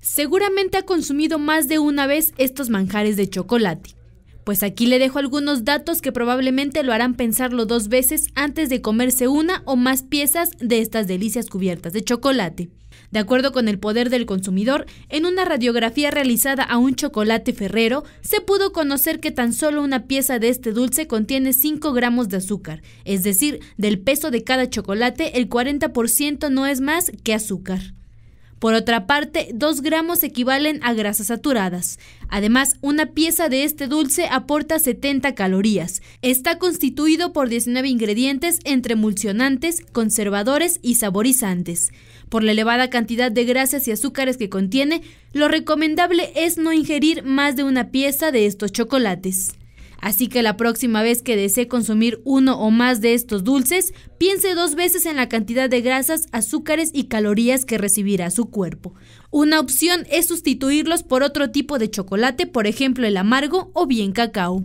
Seguramente ha consumido más de una vez estos manjares de chocolate. Pues aquí le dejo algunos datos que probablemente lo harán pensarlo dos veces antes de comerse una o más piezas de estas delicias cubiertas de chocolate. De acuerdo con el poder del consumidor, en una radiografía realizada a un chocolate ferrero, se pudo conocer que tan solo una pieza de este dulce contiene 5 gramos de azúcar, es decir, del peso de cada chocolate el 40% no es más que azúcar. Por otra parte, 2 gramos equivalen a grasas saturadas. Además, una pieza de este dulce aporta 70 calorías. Está constituido por 19 ingredientes entre emulsionantes, conservadores y saborizantes. Por la elevada cantidad de grasas y azúcares que contiene, lo recomendable es no ingerir más de una pieza de estos chocolates. Así que la próxima vez que desee consumir uno o más de estos dulces, piense dos veces en la cantidad de grasas, azúcares y calorías que recibirá su cuerpo. Una opción es sustituirlos por otro tipo de chocolate, por ejemplo el amargo o bien cacao.